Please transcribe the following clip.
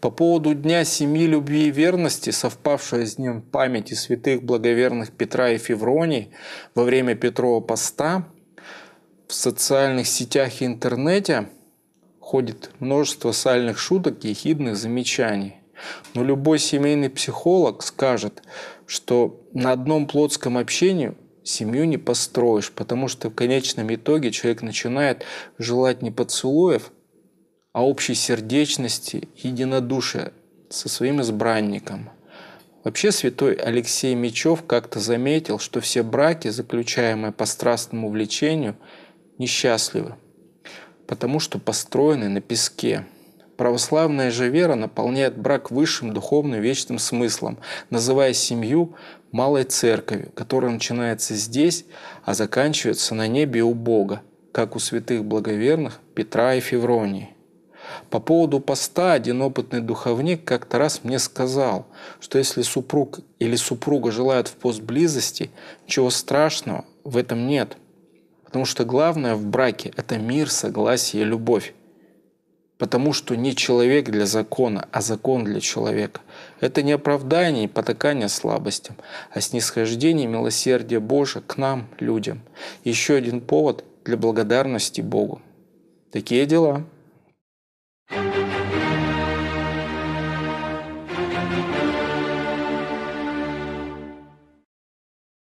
По поводу Дня семьи, любви и верности, совпавшего с Днем памяти святых благоверных Петра и Февронии во время Петрова поста, в социальных сетях и интернете ходит множество сальных шуток и хидных замечаний. Но любой семейный психолог скажет, что на одном плотском общении семью не построишь, потому что в конечном итоге человек начинает желать не поцелуев, а общей сердечности, единодушия со своим избранником. Вообще святой Алексей Мечев как-то заметил, что все браки, заключаемые по страстному влечению, несчастливы, потому что построены на песке. Православная же вера наполняет брак высшим духовным вечным смыслом, называя семью малой церковью, которая начинается здесь, а заканчивается на небе у Бога, как у святых благоверных Петра и Февронии. По поводу поста один опытный духовник как-то раз мне сказал, что если супруг или супруга желают в пост близости, ничего страшного в этом нет. Потому что главное в браке – это мир, согласие и любовь потому что не человек для закона, а закон для человека. Это не оправдание и потакание слабостям, а снисхождение милосердия милосердие к нам, людям. Еще один повод для благодарности Богу. Такие дела.